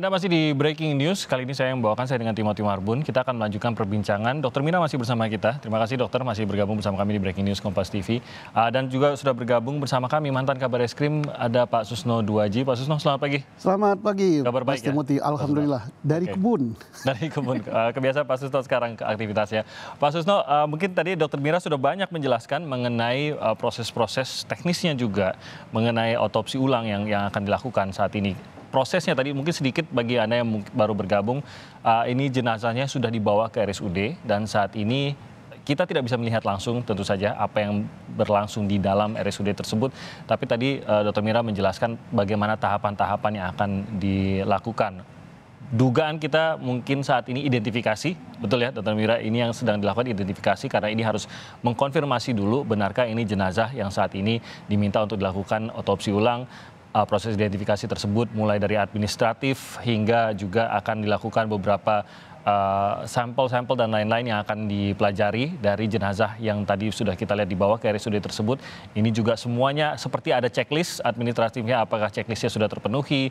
Anda masih di Breaking News. Kali ini saya membawakan saya dengan Timothy Marbun. Kita akan melanjutkan perbincangan. Dokter Mina masih bersama kita. Terima kasih dokter masih bergabung bersama kami di Breaking News Kompas TV. Uh, ah, dan juga sudah bergabung bersama kami mantan kabar eskrim ada Pak Susno Duaji. Pak Susno selamat pagi. Selamat pagi. Kabar baik Mas ya? Alhamdulillah. Dari okay. kebun. Dari kebun. Uh, ah, kebiasaan Pak Susno sekarang ke aktivitasnya. Pak Susno uh, mungkin tadi dokter Mira sudah banyak menjelaskan mengenai proses-proses uh, teknisnya juga mengenai otopsi ulang yang yang akan dilakukan saat ini prosesnya tadi mungkin sedikit bagi Anda yang baru bergabung, uh, ini jenazahnya sudah dibawa ke RSUD dan saat ini kita tidak bisa melihat langsung tentu saja apa yang berlangsung di dalam RSUD tersebut. Tapi tadi uh, Dr. Mira menjelaskan bagaimana tahapan-tahapan yang akan dilakukan. Dugaan kita mungkin saat ini identifikasi, betul ya Dr. Mira, ini yang sedang dilakukan identifikasi karena ini harus mengkonfirmasi dulu benarkah ini jenazah yang saat ini diminta untuk dilakukan otopsi ulang uh, proses identifikasi tersebut mulai dari administratif hingga juga akan dilakukan beberapa Eh, sampel-sampel dan lain-lain yang akan dipelajari dari jenazah yang tadi sudah kita lihat di bawah ke RSUD tersebut. Ini juga semuanya seperti ada checklist administratifnya, apakah checklistnya sudah terpenuhi,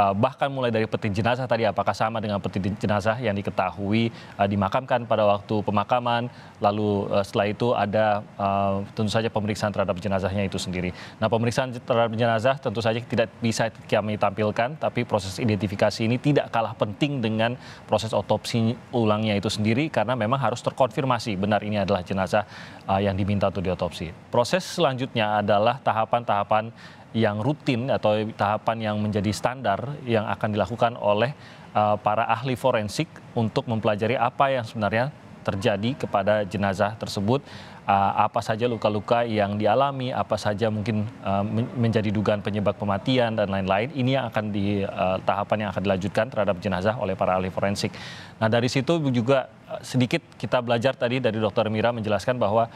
uh, bahkan mulai dari peti jenazah tadi, apakah sama dengan peti jenazah yang diketahui uh, dimakamkan pada waktu pemakaman, lalu uh, setelah itu ada uh, tentu saja pemeriksaan terhadap jenazahnya itu sendiri. Nah pemeriksaan terhadap jenazah tentu saja tidak bisa kami tampilkan, tapi proses identifikasi ini tidak kalah penting dengan proses otopsi ulangnya itu sendiri karena memang harus terkonfirmasi benar ini adalah jenazah uh, yang diminta untuk diotopsi. Proses selanjutnya adalah tahapan-tahapan yang rutin atau tahapan yang menjadi standar yang akan dilakukan oleh uh, para ahli forensik untuk mempelajari apa yang sebenarnya terjadi kepada jenazah tersebut uh, apa saja luka-luka yang dialami, apa saja mungkin uh, menjadi dugaan penyebab kematian dan lain-lain. Ini yang akan di uh, tahapan yang akan dilanjutkan terhadap jenazah oleh para ahli forensik. Nah, dari situ juga sedikit kita belajar tadi dari Dr. Mira menjelaskan bahwa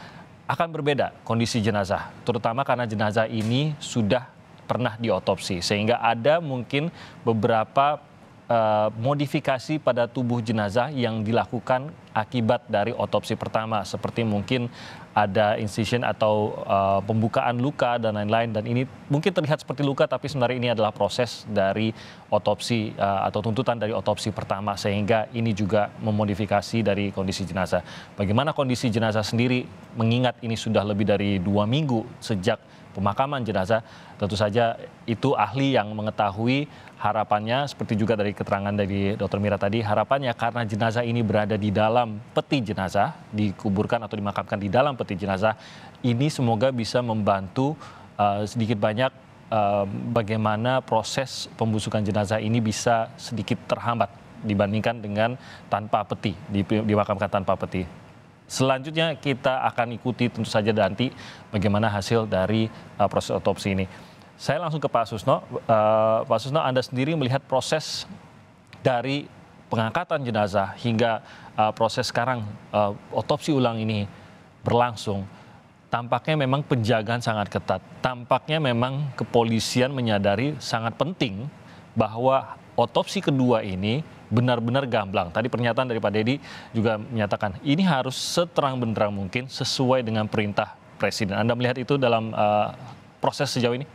akan berbeda kondisi jenazah, terutama karena jenazah ini sudah pernah diotopsi sehingga ada mungkin beberapa Eh, modifikasi pada tubuh jenazah yang dilakukan akibat dari otopsi pertama seperti mungkin ada incision atau uh, pembukaan luka dan lain-lain dan ini mungkin terlihat seperti luka tapi sebenarnya ini adalah proses dari otopsi uh, atau tuntutan dari otopsi pertama sehingga ini juga memodifikasi dari kondisi jenazah. Bagaimana kondisi jenazah sendiri mengingat ini sudah lebih dari dua minggu sejak pemakaman jenazah tentu saja itu ahli yang mengetahui harapannya seperti juga dari keterangan dari Dr. Mira tadi harapannya karena jenazah ini berada di dalam peti jenazah dikuburkan atau dimakamkan di dalam peti jenazah ini semoga bisa membantu uh, sedikit banyak uh, bagaimana proses pembusukan jenazah ini bisa sedikit terhambat dibandingkan dengan tanpa peti dimakamkan tanpa peti. Selanjutnya kita akan ikuti tentu saja nanti bagaimana hasil dari uh, proses otopsi ini. Saya langsung ke Pak Susno. Uh, Pak Susno, Anda sendiri melihat proses dari pengangkatan jenazah hingga uh, proses sekarang uh, otopsi ulang ini berlangsung tampaknya memang penjagaan sangat ketat tampaknya memang kepolisian menyadari sangat penting bahwa otopsi kedua ini benar-benar gamblang. Tadi pernyataan dari Pak Dedi juga menyatakan ini harus seterang benderang mungkin sesuai dengan perintah Presiden. Anda melihat itu dalam uh, proses sejauh ini?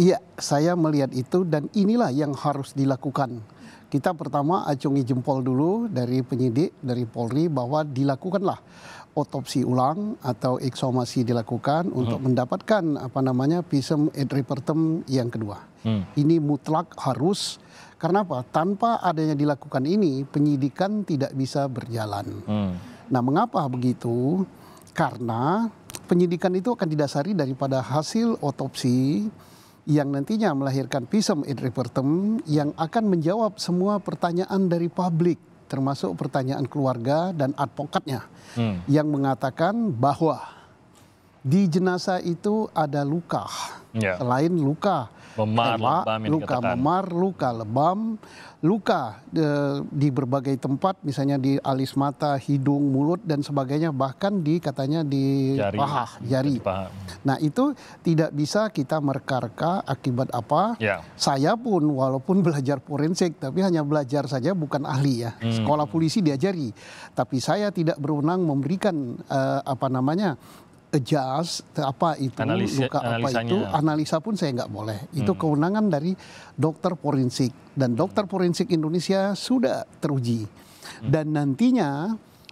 Iya, saya melihat itu dan inilah yang harus dilakukan. Kita pertama acungi jempol dulu dari penyidik dari Polri bahwa dilakukanlah otopsi ulang atau eksomasi dilakukan hmm. untuk mendapatkan apa namanya pisum et repertum yang kedua. Hmm. Ini mutlak harus karena apa? Tanpa adanya dilakukan ini, penyidikan tidak bisa berjalan. Hmm. Nah, mengapa begitu? Karena penyidikan itu akan didasari daripada hasil otopsi yang nantinya melahirkan visum in repertum yang akan menjawab semua pertanyaan dari publik termasuk pertanyaan keluarga dan advokatnya hmm. yang mengatakan bahwa di jenazah itu ada luka. Yeah. Selain luka memar, lebam luka katakan. memar, luka lebam, luka e, di berbagai tempat, misalnya di alis mata, hidung, mulut dan sebagainya, bahkan di katanya di jari. paha, jari. Di paha. Nah itu tidak bisa kita merkarka akibat apa. Yeah. Saya pun walaupun belajar forensik, tapi hanya belajar saja, bukan ahli ya. Hmm. Sekolah polisi diajari, tapi saya tidak berwenang memberikan e, apa namanya adjust apa itu analisa, luka apa itu analisa pun saya nggak boleh itu hmm. kewenangan dari dokter forensik dan dokter forensik Indonesia sudah teruji hmm. dan nantinya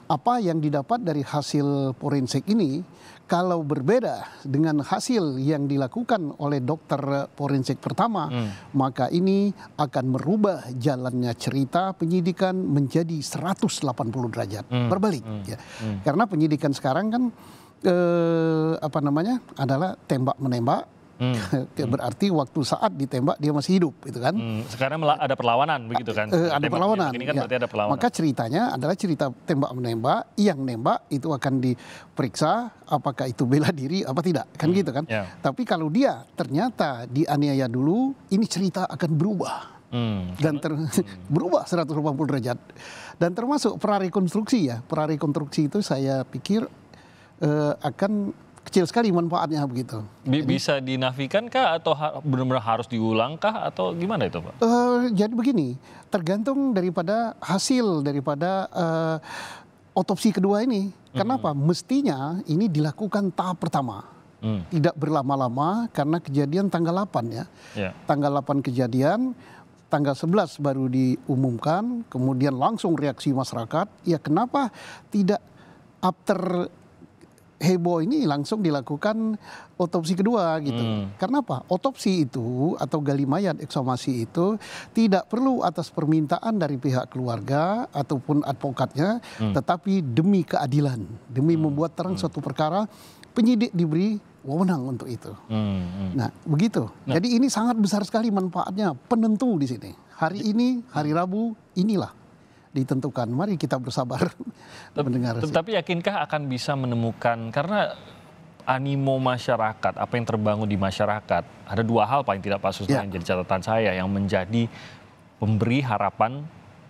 apa yang didapat dari hasil forensik ini kalau berbeda dengan hasil yang dilakukan oleh dokter forensik pertama hmm. maka ini akan merubah jalannya cerita penyidikan menjadi 180 derajat hmm. berbalik hmm. Ya. Hmm. karena penyidikan sekarang kan eh, apa namanya adalah tembak menembak hmm. hmm. Berarti waktu saat ditembak dia masih hidup, gitu kan? Hmm. Sekarang ada perlawanan, begitu kan? eh, ada perlawanan. Ini kan ya. ada perlawanan. Maka ceritanya adalah cerita tembak menembak, yang nembak itu akan diperiksa apakah itu bela diri apa tidak, kan hmm. gitu kan? Yeah. Tapi kalau dia ternyata dianiaya dulu, ini cerita akan berubah. Hmm. Dan ter, hmm. berubah 180 derajat. Dan termasuk prarekonstruksi ya. Prarekonstruksi itu saya pikir uh, akan kecil sekali manfaatnya begitu. Jadi, Bisa dinafikan kah atau ha benar-benar harus diulang kah atau gimana itu Pak? Uh, jadi begini, tergantung daripada hasil daripada uh, otopsi kedua ini. Kenapa? -hmm. Mestinya ini dilakukan tahap pertama. Hmm. Tidak berlama-lama karena kejadian tanggal 8 ya. Yeah. Tanggal 8 kejadian, tanggal 11 baru diumumkan, kemudian langsung reaksi masyarakat. Ya kenapa tidak after heboh ini langsung dilakukan otopsi kedua gitu. Hmm. Karena apa? Otopsi itu atau gali mayat eksomasi itu tidak perlu atas permintaan dari pihak keluarga ataupun advokatnya, hmm. tetapi demi keadilan, demi hmm. membuat terang hmm. suatu perkara, penyidik diberi wewenang untuk itu. Hmm. Hmm. Nah, begitu. Nah. Jadi ini sangat besar sekali manfaatnya penentu di sini. Hari ini, hari Rabu, inilah ditentukan. Mari kita bersabar Tep, mendengar. Tetapi yakinkah akan bisa menemukan karena animo masyarakat, apa yang terbangun di masyarakat, ada dua hal paling tidak Pak Susno ya. yang jadi catatan saya yang menjadi pemberi harapan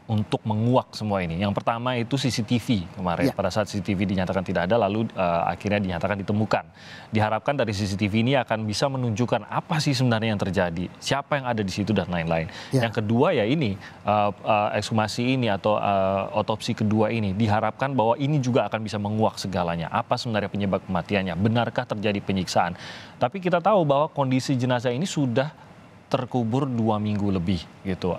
untuk menguak semua ini. Yang pertama itu CCTV kemarin. Ya. Pada saat CCTV dinyatakan tidak ada, lalu uh, akhirnya dinyatakan ditemukan. Diharapkan dari CCTV ini akan bisa menunjukkan apa sih sebenarnya yang terjadi, siapa yang ada di situ dan lain-lain. Ya. Yang kedua ya ini uh, uh, ekshumasi ini atau uh, otopsi kedua ini diharapkan bahwa ini juga akan bisa menguak segalanya. Apa sebenarnya penyebab kematiannya? Benarkah terjadi penyiksaan? Tapi kita tahu bahwa kondisi jenazah ini sudah terkubur dua minggu lebih gitu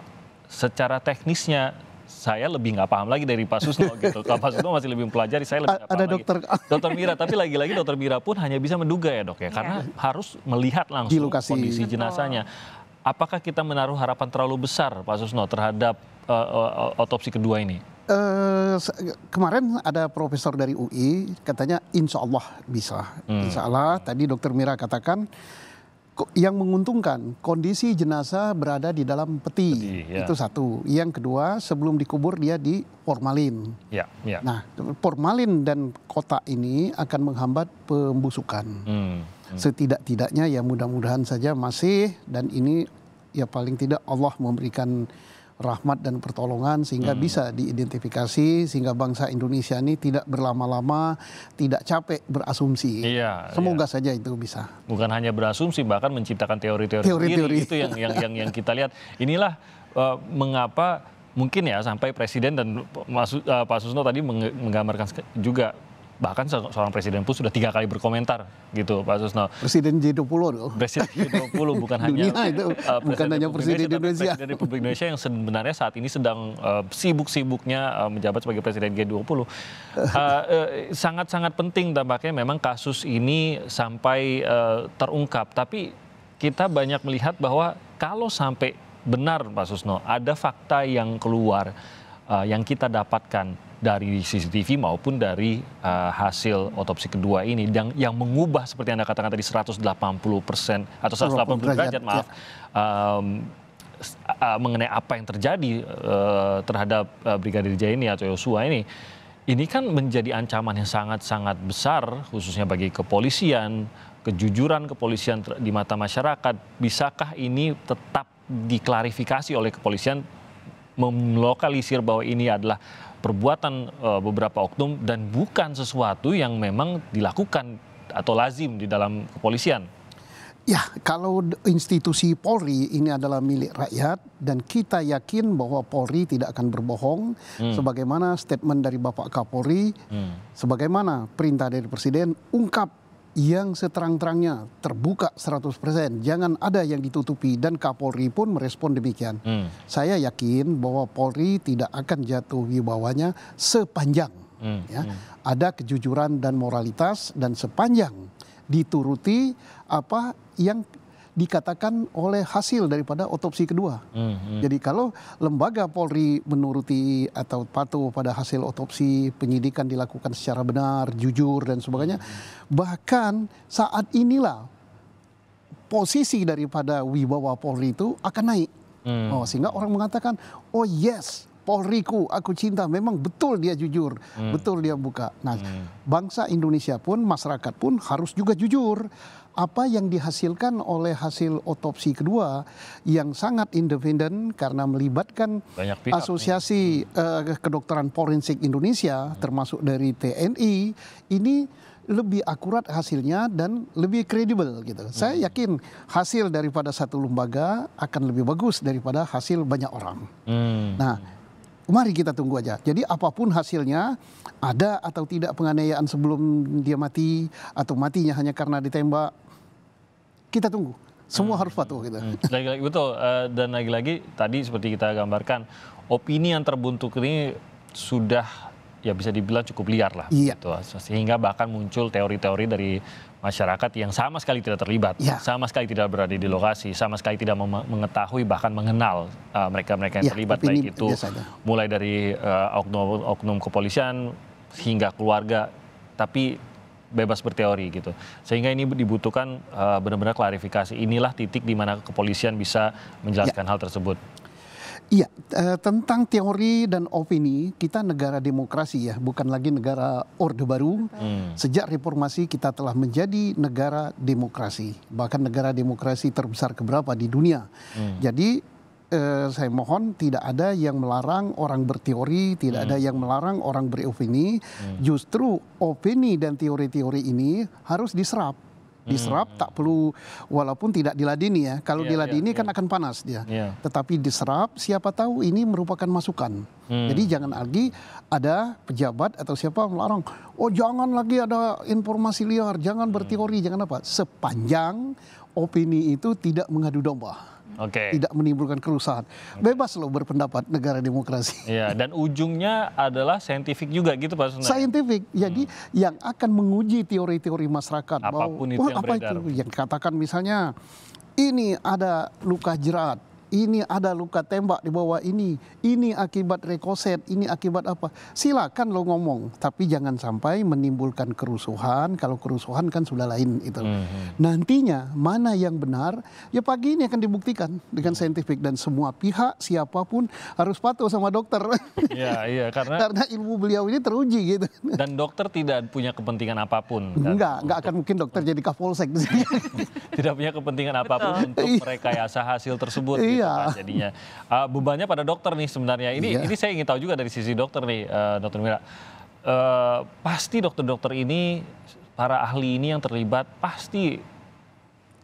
secara teknisnya saya lebih nggak paham lagi dari Pak Susno gitu. Kalau Pak Susno masih lebih mempelajari, saya lebih A, paham Ada lagi. Dokter... dokter Mira, tapi lagi-lagi dokter Mira pun hanya bisa menduga ya dok ya, iya. karena ya. harus melihat langsung Di kondisi jenazahnya. Apakah kita menaruh harapan terlalu besar Pak Susno terhadap uh, otopsi kedua ini? Uh, kemarin ada profesor dari UI katanya insya Allah bisa. Hmm. Insya Allah tadi dokter Mira katakan yang menguntungkan kondisi jenazah berada di dalam peti, peti ya. itu satu. Yang kedua sebelum dikubur dia di formalin. Ya, ya. Nah formalin dan kotak ini akan menghambat pembusukan. Hmm, hmm. Setidak-tidaknya ya mudah-mudahan saja masih dan ini ya paling tidak Allah memberikan rahmat dan pertolongan sehingga hmm. bisa diidentifikasi sehingga bangsa Indonesia ini tidak berlama-lama tidak capek berasumsi. Iya, Semoga iya. saja itu bisa. Bukan hanya berasumsi bahkan menciptakan teori-teori teori-teori itu yang yang yang yang kita lihat. Inilah uh, mengapa mungkin ya sampai presiden dan uh, Pak Susno tadi menggambarkan juga bahkan seorang presiden pun sudah tiga kali berkomentar gitu Pak Susno. Presiden G20 loh. Presiden G20 bukan hanya uh, bukan hanya presiden Indonesia, Presiden Republik Indonesia yang sebenarnya saat ini sedang uh, sibuk-sibuknya uh, menjabat sebagai presiden G20. Uh, uh, sangat-sangat penting tampaknya memang kasus ini sampai uh, terungkap tapi kita banyak melihat bahwa kalau sampai benar Pak Susno ada fakta yang keluar uh, yang kita dapatkan dari CCTV maupun dari uh, hasil otopsi kedua ini yang yang mengubah seperti Anda katakan tadi 180% atau 180 derajat, derajat maaf ya. um, uh, mengenai apa yang terjadi uh, terhadap uh, Brigadir J ini atau Yosua ini ini kan menjadi ancaman yang sangat-sangat besar khususnya bagi kepolisian, kejujuran kepolisian di mata masyarakat. Bisakah ini tetap diklarifikasi oleh kepolisian memlokalisir bahwa ini adalah perbuatan eh, beberapa oknum dan bukan sesuatu yang memang dilakukan atau lazim di dalam kepolisian. Ya, kalau institusi Polri ini adalah milik rakyat dan kita yakin bahwa Polri tidak akan berbohong hmm. sebagaimana statement dari Bapak Kapolri, hmm. sebagaimana perintah dari Presiden ungkap yang seterang-terangnya terbuka 100%. Jangan ada yang ditutupi dan Kapolri pun merespon demikian. Hmm. Saya yakin bahwa Polri tidak akan jatuh wibawanya sepanjang hmm. ya. Hmm. Ada kejujuran dan moralitas dan sepanjang dituruti apa yang dikatakan oleh hasil daripada otopsi kedua. Mm -hmm. Jadi kalau lembaga Polri menuruti atau patuh pada hasil otopsi, penyidikan dilakukan secara benar, jujur dan sebagainya, mm -hmm. bahkan saat inilah posisi daripada wibawa Polri itu akan naik. Mm. Oh, sehingga orang mengatakan, "Oh yes, Polriku, aku cinta. Memang betul dia jujur, hmm. betul dia buka. Nah, hmm. bangsa Indonesia pun, masyarakat pun harus juga jujur apa yang dihasilkan oleh hasil otopsi kedua yang sangat independen karena melibatkan asosiasi uh, kedokteran forensik Indonesia hmm. termasuk dari TNI ini lebih akurat hasilnya dan lebih kredibel gitu. Hmm. Saya yakin hasil daripada satu lembaga akan lebih bagus daripada hasil banyak orang. Hmm. Nah, mari kita tunggu aja. Jadi apapun hasilnya, ada atau tidak penganiayaan sebelum dia mati atau matinya hanya karena ditembak, kita tunggu. Semua hmm. harus patuh kita. Hmm. Lagi-lagi betul uh, dan lagi-lagi tadi seperti kita gambarkan opini yang terbentuk ini sudah ya bisa dibilang cukup liar lah iya. gitu. Sehingga bahkan muncul teori-teori dari masyarakat yang sama sekali tidak terlibat, ya. sama sekali tidak berada di lokasi, sama sekali tidak mengetahui bahkan mengenal eh, mereka-mereka uh, yang ya, terlibat baik itu biasanya. mulai dari uh, eh, oknum-oknum kepolisian hingga keluarga, tapi bebas berteori gitu. Sehingga ini dibutuhkan uh, benar-benar klarifikasi. Inilah titik di mana kepolisian bisa menjelaskan ya. hal tersebut. Iya, eh, tentang teori dan opini, kita negara demokrasi ya, bukan lagi negara Orde Baru. Hmm. Sejak reformasi kita telah menjadi negara demokrasi, bahkan negara demokrasi terbesar keberapa di dunia. Hmm. Jadi eh, saya mohon tidak ada yang melarang orang berteori, tidak hmm. ada yang melarang orang beropini. Hmm. Justru opini dan teori-teori ini harus diserap hmm. diserap hmm. tak perlu walaupun tidak diladini ya kalau yeah, diladini yeah, kan yeah. akan panas dia yeah. tetapi diserap siapa tahu ini merupakan masukan hmm. jadi jangan lagi ada pejabat atau siapa melarang oh jangan lagi ada informasi liar jangan hmm. berteori jangan apa sepanjang opini itu tidak mengadu domba okay. tidak menimbulkan kerusahan. Okay. Bebas loh berpendapat negara demokrasi. Iya, dan ujungnya adalah saintifik juga gitu Pak Sunan. Saintifik. Jadi hmm. yang akan menguji teori-teori masyarakat apapun bahwa, itu yang apa itu yang katakan misalnya ini ada luka jerat ini ada luka tembak di bawah ini, ini akibat rekoset, ini akibat apa. Silakan lo ngomong, tapi jangan sampai menimbulkan kerusuhan. Kalau kerusuhan kan sudah lain itu. Mm -hmm. Nantinya mana yang benar, ya pagi ini akan dibuktikan dengan hmm. saintifik dan semua pihak siapapun harus patuh sama dokter. Iya, iya karena karena ilmu beliau ini teruji gitu. Dan dokter tidak punya kepentingan apapun. Kan? Enggak, enggak akan mungkin dokter jadi kapolsek. tidak punya kepentingan apapun Betul. untuk iya. merekayasa hasil tersebut. Gitu iya. Nah, jadinya. Uh, bebannya pada dokter nih sebenarnya. Ini iya. ini saya ingin tahu juga dari sisi dokter nih, uh, Dokter Mira. Uh, pasti dokter-dokter ini, para ahli ini yang terlibat pasti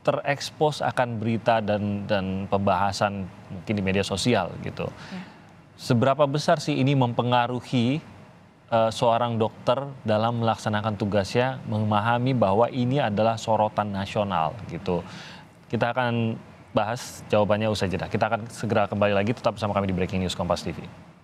terekspos akan berita dan dan pembahasan mungkin di media sosial gitu. Ya. Seberapa besar sih ini mempengaruhi eh, seorang dokter dalam melaksanakan tugasnya memahami bahwa ini adalah sorotan nasional gitu. Kita akan bahas jawabannya usai jeda. Kita akan segera kembali lagi tetap bersama kami di Breaking News Kompas TV.